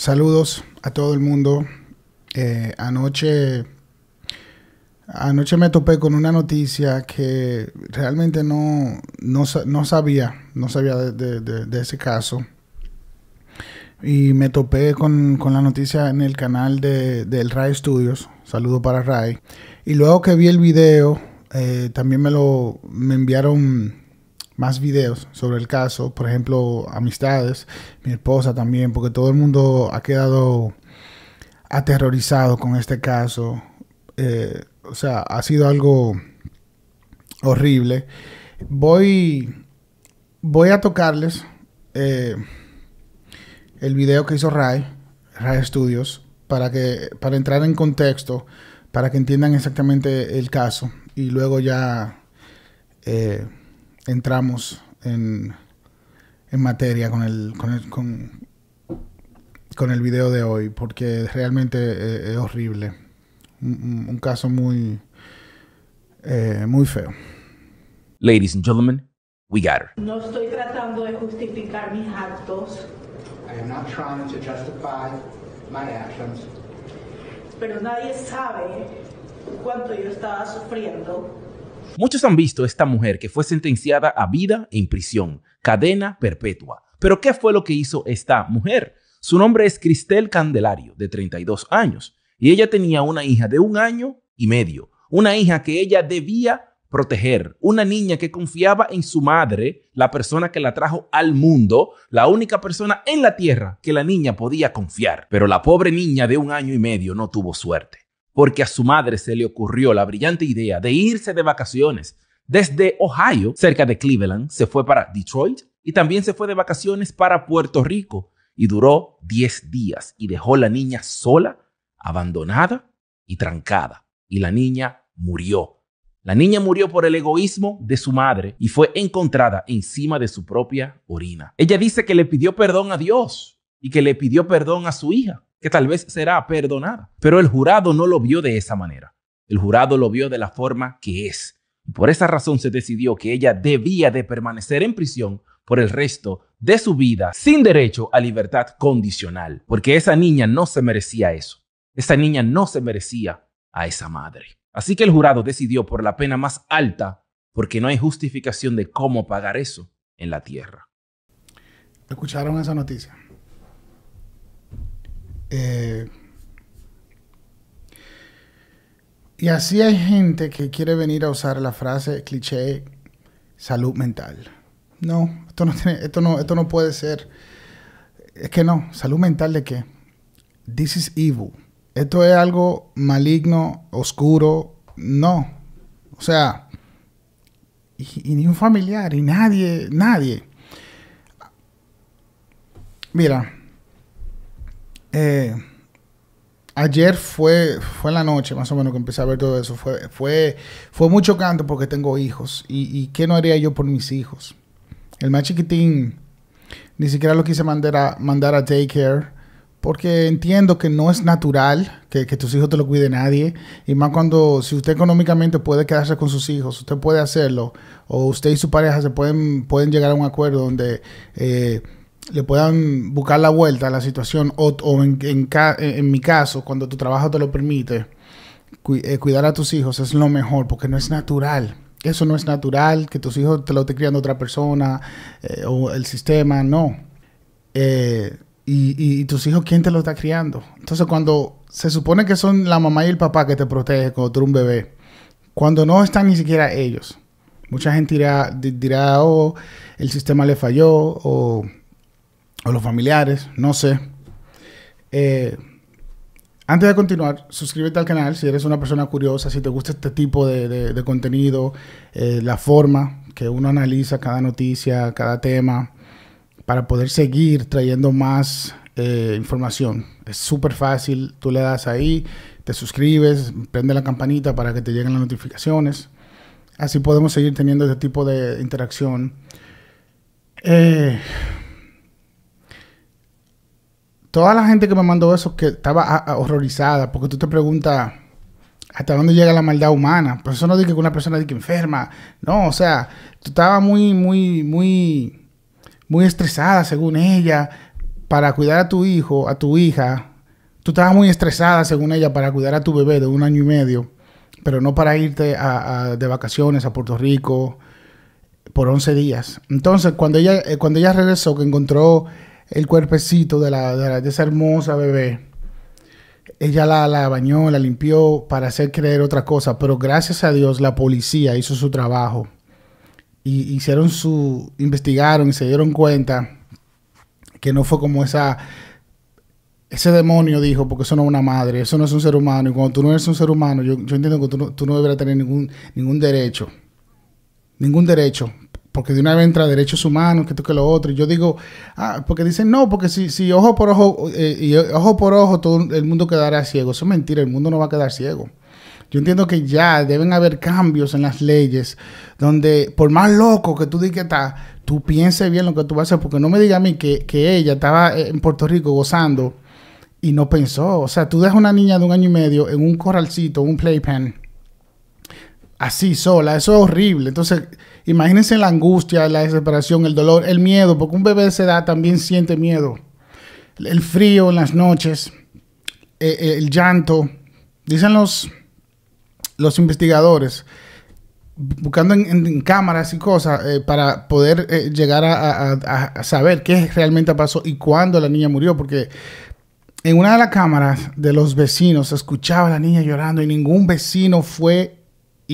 saludos a todo el mundo. Eh, anoche, anoche me topé con una noticia que realmente no, no, no sabía, no sabía de, ese caso. Y me topé con, la noticia en el canal del Rai Studios. Saludo para Rai. Y luego que vi el video, eh, también me lo me enviaron más videos sobre el caso, por ejemplo, amistades, mi esposa también, porque todo el mundo ha quedado aterrorizado con este caso. Eh, o sea, ha sido algo horrible. Voy, voy a tocarles eh, el video que hizo Rai, Rai Studios, para, que, para entrar en contexto, para que entiendan exactamente el caso y luego ya... Eh, entramos en, materia con el, con, el, con, el video de hoy, porque realmente eh, es, horrible. Un, caso muy, eh, muy feo. Ladies and gentlemen, we got her. No estoy tratando de justificar mis actos. I am not trying to justify my Pero nadie sabe cuánto yo estaba sufriendo. Muchos han visto esta mujer que fue sentenciada a vida en prisión, cadena perpetua. Pero ¿qué fue lo que hizo esta mujer? Su nombre es Cristel Candelario, de 32 años, y ella tenía una hija de un año y medio, una hija que ella debía proteger, una niña que confiaba en su madre, la persona que la trajo al mundo, la única persona en la tierra que la niña podía confiar. Pero la pobre niña de un año y medio no tuvo suerte porque a su madre se le ocurrió la brillante idea de irse de vacaciones. Desde Ohio, cerca de Cleveland, se fue para Detroit y también se fue de vacaciones para Puerto Rico y duró 10 días y dejó la niña sola, abandonada y trancada. Y la niña murió. La niña murió por el egoísmo de su madre y fue encontrada encima de su propia orina. Ella dice que le pidió perdón a Dios y que le pidió perdón a su hija, que tal vez será perdonada. Pero el jurado no lo vio de esa manera. El jurado lo vio de la forma que es. Por esa razón se decidió que ella debía de permanecer en prisión por el resto de su vida sin derecho a libertad condicional, porque esa niña no se merecía eso. Esa niña no se merecía a esa madre. Así que el jurado decidió por la pena más alta, porque no hay justificación de cómo pagar eso en la tierra. ¿Escucharon esa noticia? Eh, y así hay gente que quiere venir a usar la frase cliché salud mental. No, esto no, esto no, esto no puede ser. Es que no, salud mental de qué? This is evil. Esto es algo maligno, oscuro. No. O sea, y ni un familiar, y nadie, nadie. Mira, eh, ayer fue, fue la noche más o menos que empecé a ver todo eso. Fue, fue, fue mucho canto porque tengo hijos. Y, qué no haría yo por mis hijos? El más chiquitín ni siquiera lo quise mandar a, mandar a daycare porque entiendo que no es natural que, tus hijos te lo cuide nadie, y más cuando si usted económicamente puede quedarse con sus hijos, usted puede hacerlo, o usted y su pareja se pueden, pueden llegar a un acuerdo donde eh, le puedan buscar la vuelta a la situación o, en, mi caso, cuando tu trabajo te lo permite, eh, cuidar a tus hijos es lo mejor porque no es natural. Eso no es natural, que tus hijos te lo esté criando otra persona eh, o el sistema, no. Eh, y, y, tus hijos, ¿quién te lo está criando? Entonces, cuando se supone que son la mamá y el papá que te protegen cuando tú un bebé, cuando no están ni siquiera ellos, mucha gente dirá, dirá oh, el sistema le falló o o los familiares, no sé. Eh, antes de continuar, suscríbete al canal si eres una persona curiosa, si te gusta este tipo de, contenido, eh, la forma que uno analiza cada noticia, cada tema, para poder seguir trayendo más eh, información. Es súper fácil, tú le das ahí, te suscribes, prende la campanita para que te lleguen las notificaciones. Así podemos seguir teniendo este tipo de interacción. Eh, toda la gente que me mandó eso que estaba ah, ah, horrorizada, porque tú te preguntas hasta dónde llega la maldad humana. Por eso no dije que una persona que enferma. No, o sea, tú estabas muy, muy, muy, muy estresada, según ella, para cuidar a tu hijo, a tu hija. Tú estabas muy estresada, según ella, para cuidar a tu bebé de un año y medio, pero no para irte de vacaciones a Puerto Rico por 11 días. Entonces, cuando ella, eh, cuando ella regresó, que encontró el cuerpecito de, la, de, esa hermosa bebé. Ella la, bañó, la limpió para hacer creer otra cosa, pero gracias a Dios la policía hizo su trabajo. Y hicieron su. investigaron y se dieron cuenta que no fue como esa. Ese demonio dijo, porque eso no es una madre, eso no es un ser humano. Y cuando tú no eres un ser humano, yo, entiendo que tú no, tú tener ningún, ningún derecho. Ningún derecho porque de una vez entra derechos humanos, que esto que lo otro. Y yo digo, ah, porque dicen, no, porque si, si ojo por ojo, eh, y eh, ojo por ojo, todo el mundo quedará ciego. Eso es mentira, el mundo no va a quedar ciego. Yo entiendo que ya deben haber cambios en las leyes, donde por más loco que tú digas que estás, tú pienses bien lo que tú vas a hacer, porque no me diga a mí que, que ella estaba eh, en Puerto Rico gozando y no pensó. O sea, tú dejas a una niña de un año y medio en un corralcito, un playpen, así sola, eso es horrible. Entonces Imagínense la angustia, la desesperación, el dolor, el miedo, porque un bebé de esa edad también siente miedo. El frío en las noches, eh, eh, el, llanto. Dicen los, los investigadores, buscando en, cámaras y cosas eh, para poder llegar a, saber qué realmente pasó y cuándo la niña murió, porque en una de las cámaras de los vecinos se escuchaba a la niña llorando y ningún vecino fue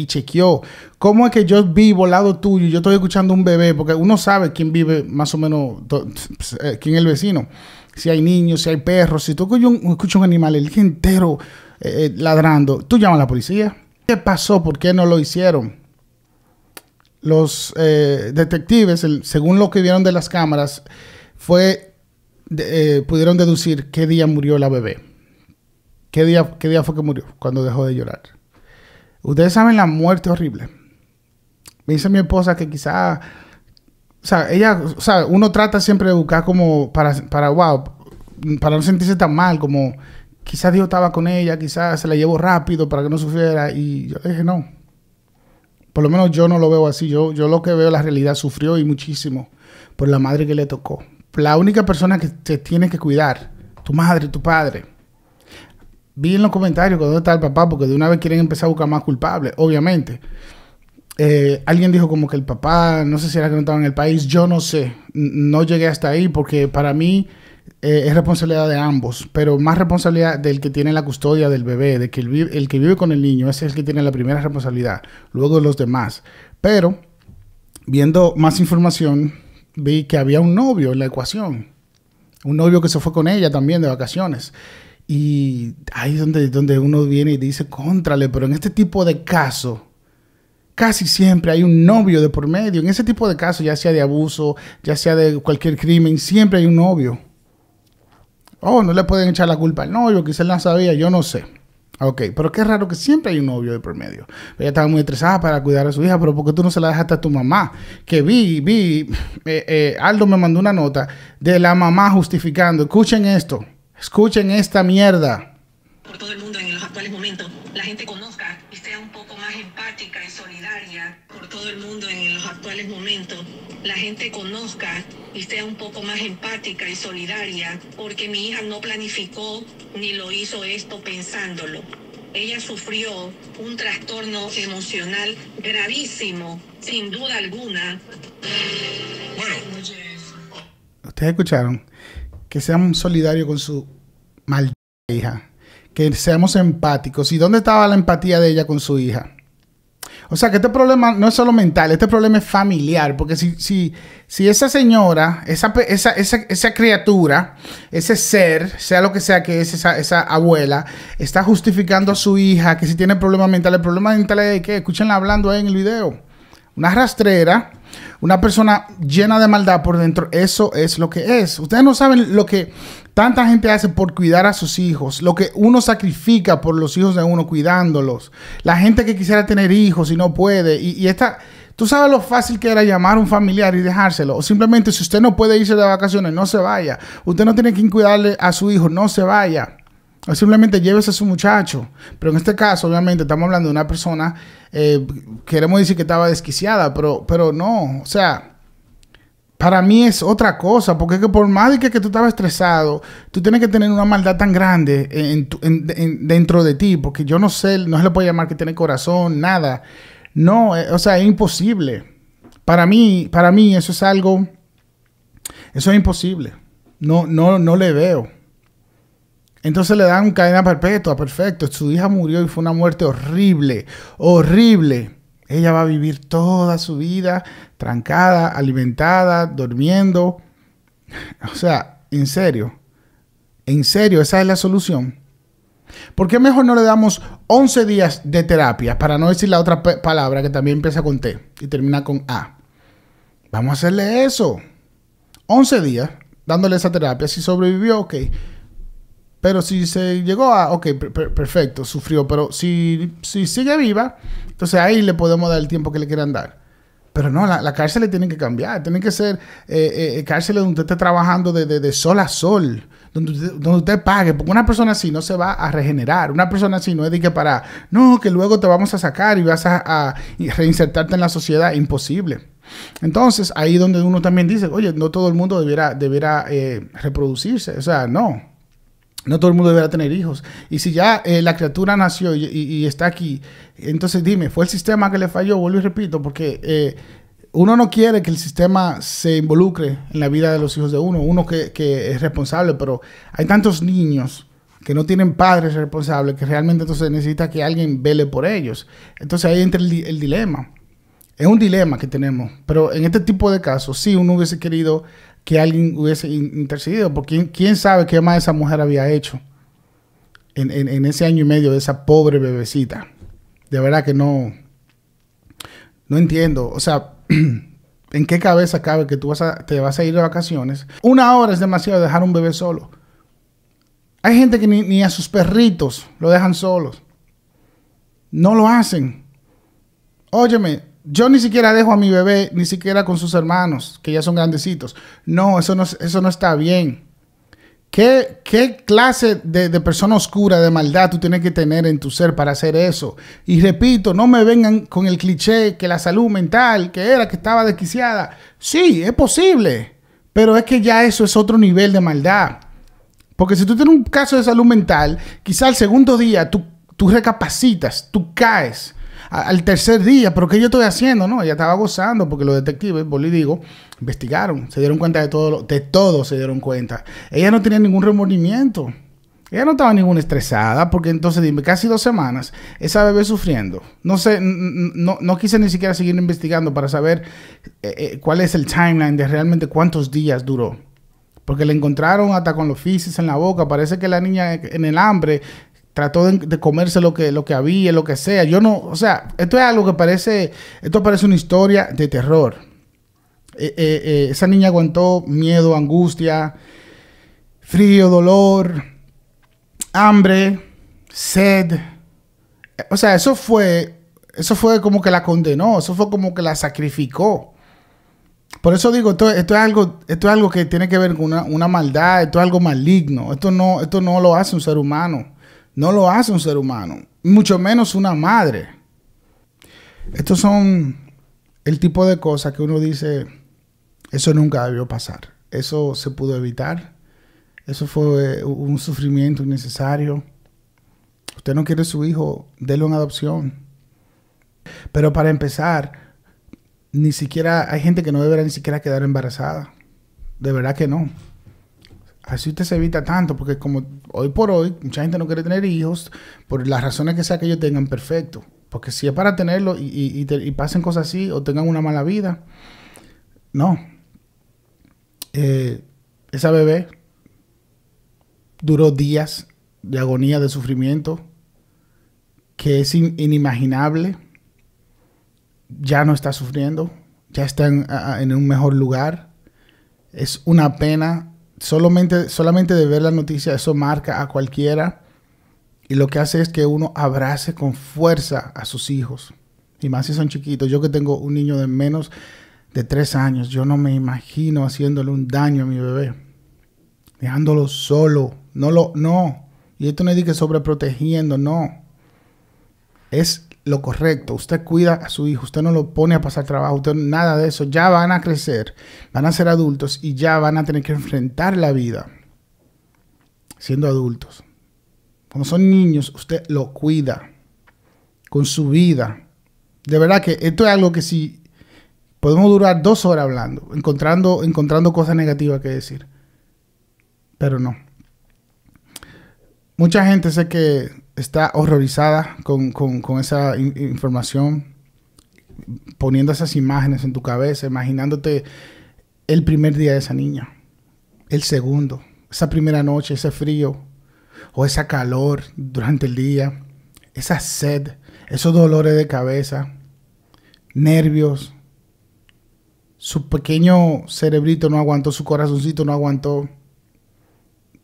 y chequeó. ¿Cómo es que yo vivo al lado tuyo y yo estoy escuchando un bebé? Porque uno sabe quién vive más o menos, eh, quién es el vecino. Si hay niños, si hay perros, si tú escuchas un, animal el día entero eh, eh, ladrando, tú llamas a la policía. ¿Qué pasó? ¿Por qué no lo hicieron? Los detectives, según lo que vieron de las cámaras, fue pudieron deducir qué día murió la bebé. ¿Qué día, ¿Qué día fue que murió? Cuando dejó de llorar. Ustedes saben la muerte horrible. Me dice mi esposa que quizás, o sea, ella, o sea, uno trata siempre de buscar como para, para, wow, para no sentirse tan mal, como quizás Dios estaba con ella, quizás se la llevó rápido para que no sufriera. Y yo dije, no, por lo menos yo no lo veo así. Yo, yo lo que veo, la realidad sufrió y muchísimo por la madre que le tocó. La única persona que te tiene que cuidar, tu madre, tu padre vi en los comentarios que dónde está el papá, porque de una vez quieren empezar a buscar más culpables, obviamente. Eh, alguien dijo como que el papá, no sé si era que no estaba en el país, yo no sé, no llegué hasta ahí porque para mí eh, es responsabilidad de ambos, pero más responsabilidad del que tiene la custodia del bebé, de que el, que vive con el niño, ese es el que tiene la primera responsabilidad, luego los demás. Pero viendo más información, vi que había un novio en la ecuación, un novio que se fue con ella también de vacaciones. Y ahí es donde, donde uno viene y dice, contrale, pero en este tipo de casos, casi siempre hay un novio de por medio. En ese tipo de casos, ya sea de abuso, ya sea de cualquier crimen, siempre hay un novio. Oh, no le pueden echar la culpa al novio, quizás él la sabía, yo no sé. Ok, pero qué raro que siempre hay un novio de por medio Ella estaba muy estresada para cuidar a su hija, pero ¿por qué tú no se la dejaste a tu mamá? Que vi, vi, eh, eh, Aldo me mandó una nota de la mamá justificando. Escuchen esto. Escuchen esta mierda. Por todo el mundo en los actuales momentos, la gente conozca y sea un poco más empática y solidaria. Por todo el mundo en los actuales momentos, la gente conozca y sea un poco más empática y solidaria, porque mi hija no planificó ni lo hizo esto pensándolo. Ella sufrió un trastorno emocional gravísimo, sin duda alguna. Bueno. Ustedes escucharon que seamos solidarios con su maldita hija, que seamos empáticos. ¿Y dónde estaba la empatía de ella con su hija? O sea que este problema no es solo mental, este problema es familiar, porque si, si, si esa señora, esa, esa, criatura, ese ser, sea lo que sea que es esa, esa abuela, está justificando a su hija que si tiene problemas mentales, el problema mental es que escúchenla hablando ahí en el video. Una rastrera una persona llena de maldad por dentro, eso es lo que es. Ustedes no saben lo que tanta gente hace por cuidar a sus hijos, lo que uno sacrifica por los hijos de uno cuidándolos, la gente que quisiera tener hijos y no puede, y, esta... Tú sabes lo fácil que era llamar a un familiar y dejárselo. O simplemente si usted no puede irse de vacaciones, no se vaya. Usted no tiene quien cuidarle a su hijo, no se vaya simplemente llévese a su muchacho. Pero en este caso, obviamente, estamos hablando de una persona, eh, queremos decir que estaba desquiciada, pero, pero no, o sea, para mí es otra cosa, porque es que por más de que, tú estabas estresado, tú tienes que tener una maldad tan grande dentro de ti, porque yo no sé, no se le puede llamar que tiene corazón, nada. No, eh, o sea, es imposible. Para mí, para mí eso es algo, eso es imposible. No, no, no le veo. Entonces le dan cadena perpetua, perfecto. Su hija murió y fue una muerte horrible, horrible. Ella va a vivir toda su vida trancada, alimentada, durmiendo. O sea, en serio, en serio, esa es la solución. ¿Por qué mejor no le damos 11 días de terapia para no decir la otra palabra que también empieza con T y termina con A? Vamos a hacerle eso. 11 días dándole esa terapia. Si sobrevivió, ok. Pero si se llegó a, ok, perfecto, sufrió, pero si, sigue viva, entonces ahí le podemos dar el tiempo que le quieran dar. Pero no, la, cárcel le tienen que cambiar, tiene que ser eh, eh, eh, cárceles donde usted esté trabajando de, sol a sol, donde usted, donde usted, pague, porque una persona así no se va a regenerar, una persona así no es de que para, no, que luego te vamos a sacar y vas a, reinsertarte en la sociedad, imposible. Entonces, ahí donde uno también dice, oye, no todo el mundo debiera, reproducirse, o sea, no. No todo el mundo deberá tener hijos. Y si ya eh, la criatura nació y, está aquí, entonces dime, ¿fue el sistema que le falló? Vuelvo y repito, porque eh, uno no quiere que el sistema se involucre en la vida de los hijos de uno, uno que, es responsable, pero hay tantos niños que no tienen padres responsables que realmente entonces necesita que alguien vele por ellos. Entonces ahí entra el, el dilema. Es un dilema que tenemos, pero en este tipo de casos sí uno hubiese querido que alguien hubiese intercedido, porque quién sabe qué más esa mujer había hecho en, ese año y medio de esa pobre bebecita. De verdad que no, no entiendo. O sea, ¿en qué cabeza cabe que tú vas te vas a ir de vacaciones? Una hora es demasiado dejar un bebé solo. Hay gente que ni, ni a sus perritos lo dejan solos. No lo hacen. Óyeme, yo ni siquiera dejo a mi bebé, ni siquiera con sus hermanos, que ya son grandecitos. No, eso no, eso no está bien. ¿Qué, clase de, persona oscura, de maldad tú tienes que tener en tu ser para hacer eso? Y repito, no me vengan con el cliché que la salud mental, que era, que estaba desquiciada. Sí, es posible, pero es que ya eso es otro nivel de maldad. Porque si tú tienes un caso de salud mental, quizá al segundo día tú, tú recapacitas, tú caes al tercer día, pero ¿qué yo estoy haciendo? No, ella estaba gozando porque los detectives, le digo, investigaron, se dieron cuenta de todo, de todo se dieron cuenta. Ella no tenía ningún remordimiento, ella no estaba ninguna estresada porque entonces dime, casi dos semanas, esa bebé sufriendo. No sé, no, no quise ni siquiera seguir investigando para saber eh, eh, cuál es el timeline de realmente cuántos días duró porque le encontraron hasta con los físicos en la boca. Parece que la niña en el hambre trató de, comerse lo que, lo que había, lo que sea. Yo no, o sea, esto es algo que parece, esto parece una historia de terror. Eh, eh, eh, esa niña aguantó miedo, angustia, frío, dolor, hambre, sed. O sea, eso fue, eso fue como que la condenó, eso fue como que la sacrificó. Por eso digo, esto, esto, es algo, esto es algo que tiene que ver con una, una maldad, esto es algo maligno, esto no, esto no lo hace un ser humano no lo hace un ser humano, mucho menos una madre. Estos son el tipo de cosas que uno dice, eso nunca debió pasar, eso se pudo evitar, eso fue eh, un sufrimiento innecesario. Usted no quiere su hijo, délo en adopción. Pero para empezar, ni siquiera hay gente que no deberá ni siquiera quedar embarazada. De verdad que no. Así usted se evita tanto, porque como hoy por hoy mucha gente no quiere tener hijos, por las razones que sea que ellos tengan, perfecto. Porque si es para tenerlo y, y, pasen cosas así o tengan una mala vida, no. Eh, esa bebé duró días de agonía, de sufrimiento, que es inimaginable. Ya no está sufriendo, ya está en un mejor lugar. Es una pena solamente, solamente de ver la noticia, eso marca a cualquiera. Y lo que hace es que uno abrace con fuerza a sus hijos. Y más si son chiquitos. Yo que tengo un niño de menos de tres años, yo no me imagino haciéndole un daño a mi bebé. Dejándolo solo. No lo, no. Y esto no es de que sobreprotegiendo, no. Es lo correcto, usted cuida a su hijo, usted no lo pone a pasar trabajo, usted nada de eso, ya van a crecer, van a ser adultos y ya van a tener que enfrentar la vida siendo adultos. Como son niños, usted lo cuida con su vida. De verdad que esto es algo que si podemos durar dos horas hablando, encontrando, encontrando cosas negativas que decir, pero no. Mucha gente sé que está horrorizada con, esa información, poniendo esas imágenes en tu cabeza, imaginándote el primer día de esa niña, el segundo, esa primera noche, ese frío o esa calor durante el día, esa sed, esos dolores de cabeza, nervios. Su pequeño cerebrito no aguantó, su corazoncito no aguantó.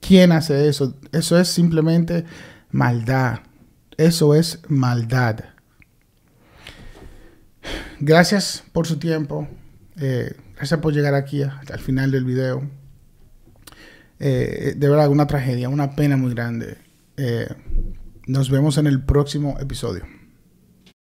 ¿Quién hace eso? Eso es simplemente maldad. Eso es maldad. Gracias por su tiempo. Eh, gracias por llegar aquí al final del video. Eh, de verdad, una tragedia, una pena muy grande. Eh, nos vemos en el próximo episodio.